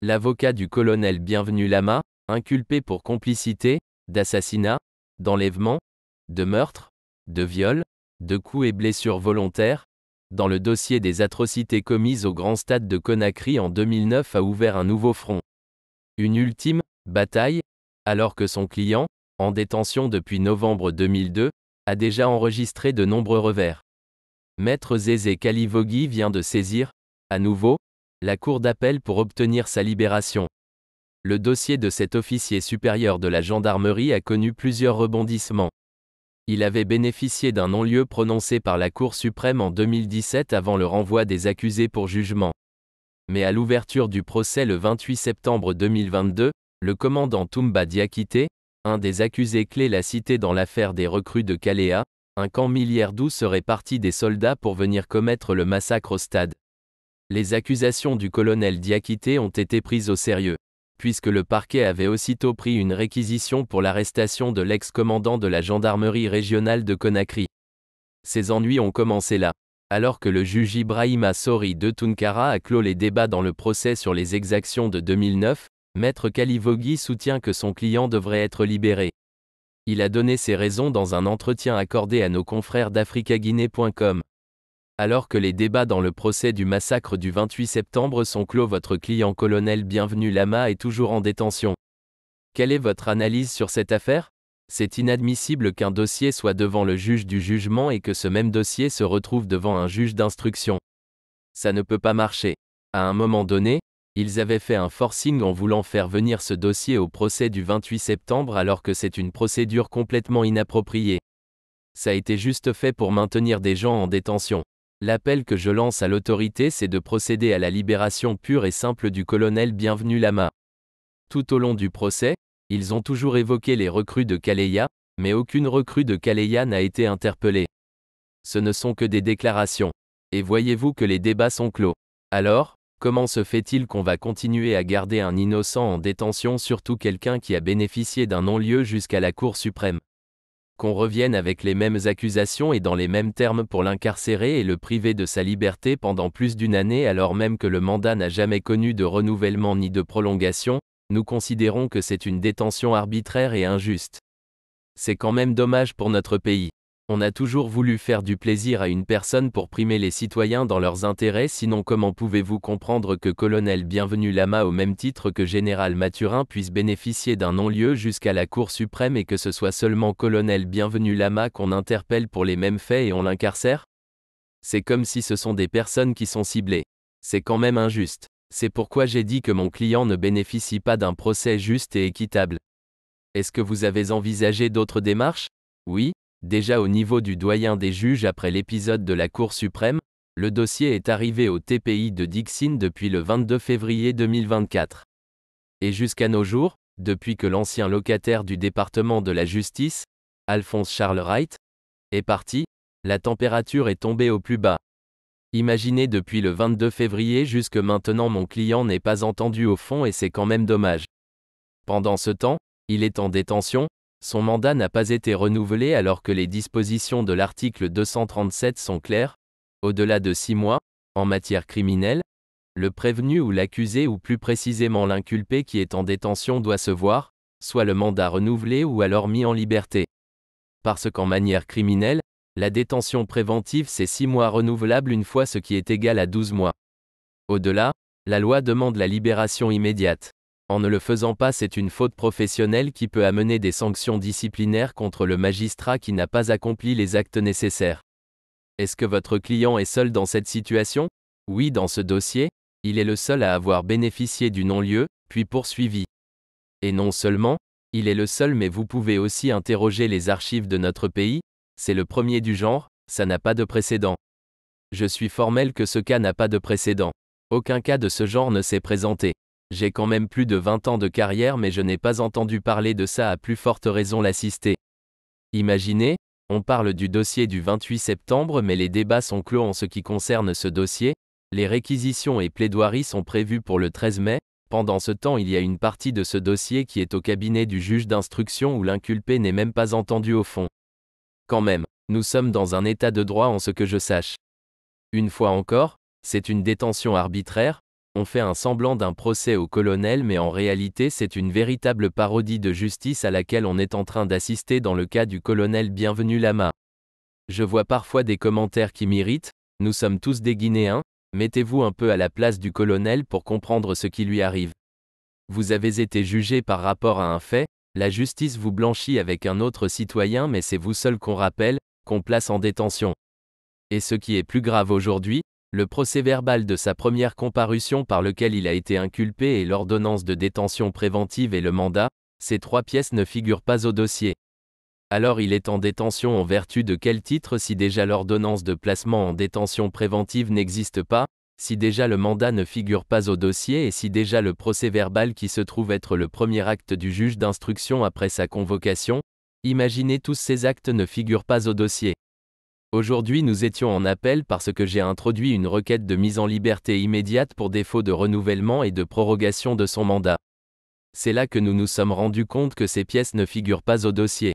l'avocat du colonel Bienvenu Lama, inculpé pour complicité, d'assassinat, d'enlèvement, de meurtre, de viol, de coups et blessures volontaires, dans le dossier des atrocités commises au Grand Stade de Conakry en 2009 a ouvert un nouveau front. Une ultime bataille, alors que son client, en détention depuis novembre 2002, a déjà enregistré de nombreux revers. Maître Zézé Kalivogi vient de saisir, à nouveau, la Cour d'appel pour obtenir sa libération. Le dossier de cet officier supérieur de la gendarmerie a connu plusieurs rebondissements. Il avait bénéficié d'un non-lieu prononcé par la Cour suprême en 2017 avant le renvoi des accusés pour jugement. Mais à l'ouverture du procès le 28 septembre 2022, le commandant Toumba Diakité, un des accusés clés l'a cité dans l'affaire des recrues de Caléa, un camp milliard d'où serait parti des soldats pour venir commettre le massacre au stade. Les accusations du colonel Diakité ont été prises au sérieux, puisque le parquet avait aussitôt pris une réquisition pour l'arrestation de l'ex-commandant de la gendarmerie régionale de Conakry. Ces ennuis ont commencé là, alors que le juge Ibrahima Sori de Tunkara a clos les débats dans le procès sur les exactions de 2009, Maître Kalivogi soutient que son client devrait être libéré. Il a donné ses raisons dans un entretien accordé à nos confrères d'africaguinée.com. Alors que les débats dans le procès du massacre du 28 septembre sont clos, votre client colonel Bienvenu Lama est toujours en détention. Quelle est votre analyse sur cette affaire C'est inadmissible qu'un dossier soit devant le juge du jugement et que ce même dossier se retrouve devant un juge d'instruction. Ça ne peut pas marcher. À un moment donné, ils avaient fait un forcing en voulant faire venir ce dossier au procès du 28 septembre alors que c'est une procédure complètement inappropriée. Ça a été juste fait pour maintenir des gens en détention. L'appel que je lance à l'autorité, c'est de procéder à la libération pure et simple du colonel Bienvenu Lama. Tout au long du procès, ils ont toujours évoqué les recrues de Kaleya, mais aucune recrue de Kaleya n'a été interpellée. Ce ne sont que des déclarations. Et voyez-vous que les débats sont clos. Alors, comment se fait-il qu'on va continuer à garder un innocent en détention, surtout quelqu'un qui a bénéficié d'un non-lieu jusqu'à la Cour suprême qu'on revienne avec les mêmes accusations et dans les mêmes termes pour l'incarcérer et le priver de sa liberté pendant plus d'une année alors même que le mandat n'a jamais connu de renouvellement ni de prolongation, nous considérons que c'est une détention arbitraire et injuste. C'est quand même dommage pour notre pays. On a toujours voulu faire du plaisir à une personne pour primer les citoyens dans leurs intérêts, sinon comment pouvez-vous comprendre que colonel Bienvenu Lama au même titre que général Mathurin puisse bénéficier d'un non-lieu jusqu'à la Cour suprême et que ce soit seulement colonel Bienvenu Lama qu'on interpelle pour les mêmes faits et on l'incarcère C'est comme si ce sont des personnes qui sont ciblées. C'est quand même injuste. C'est pourquoi j'ai dit que mon client ne bénéficie pas d'un procès juste et équitable. Est-ce que vous avez envisagé d'autres démarches Oui, Déjà au niveau du doyen des juges après l'épisode de la Cour suprême, le dossier est arrivé au TPI de Dixin depuis le 22 février 2024. Et jusqu'à nos jours, depuis que l'ancien locataire du département de la justice, Alphonse Charles Wright, est parti, la température est tombée au plus bas. Imaginez depuis le 22 février jusque maintenant mon client n'est pas entendu au fond et c'est quand même dommage. Pendant ce temps, il est en détention, son mandat n'a pas été renouvelé alors que les dispositions de l'article 237 sont claires, au-delà de six mois, en matière criminelle, le prévenu ou l'accusé ou plus précisément l'inculpé qui est en détention doit se voir, soit le mandat renouvelé ou alors mis en liberté. Parce qu'en manière criminelle, la détention préventive c'est six mois renouvelable une fois ce qui est égal à 12 mois. Au-delà, la loi demande la libération immédiate. En ne le faisant pas, c'est une faute professionnelle qui peut amener des sanctions disciplinaires contre le magistrat qui n'a pas accompli les actes nécessaires. Est-ce que votre client est seul dans cette situation Oui, dans ce dossier, il est le seul à avoir bénéficié du non-lieu, puis poursuivi. Et non seulement, il est le seul mais vous pouvez aussi interroger les archives de notre pays, c'est le premier du genre, ça n'a pas de précédent. Je suis formel que ce cas n'a pas de précédent. Aucun cas de ce genre ne s'est présenté. J'ai quand même plus de 20 ans de carrière mais je n'ai pas entendu parler de ça à plus forte raison l'assister. Imaginez, on parle du dossier du 28 septembre mais les débats sont clos en ce qui concerne ce dossier, les réquisitions et plaidoiries sont prévues pour le 13 mai, pendant ce temps il y a une partie de ce dossier qui est au cabinet du juge d'instruction où l'inculpé n'est même pas entendu au fond. Quand même, nous sommes dans un état de droit en ce que je sache. Une fois encore, c'est une détention arbitraire, on fait un semblant d'un procès au colonel mais en réalité c'est une véritable parodie de justice à laquelle on est en train d'assister dans le cas du colonel Bienvenu Lama. Je vois parfois des commentaires qui m'irritent, nous sommes tous des Guinéens, mettez-vous un peu à la place du colonel pour comprendre ce qui lui arrive. Vous avez été jugé par rapport à un fait, la justice vous blanchit avec un autre citoyen mais c'est vous seul qu'on rappelle, qu'on place en détention. Et ce qui est plus grave aujourd'hui, le procès-verbal de sa première comparution par lequel il a été inculpé et l'ordonnance de détention préventive et le mandat, ces trois pièces ne figurent pas au dossier. Alors il est en détention en vertu de quel titre si déjà l'ordonnance de placement en détention préventive n'existe pas, si déjà le mandat ne figure pas au dossier et si déjà le procès-verbal qui se trouve être le premier acte du juge d'instruction après sa convocation, imaginez tous ces actes ne figurent pas au dossier. Aujourd'hui nous étions en appel parce que j'ai introduit une requête de mise en liberté immédiate pour défaut de renouvellement et de prorogation de son mandat. C'est là que nous nous sommes rendus compte que ces pièces ne figurent pas au dossier.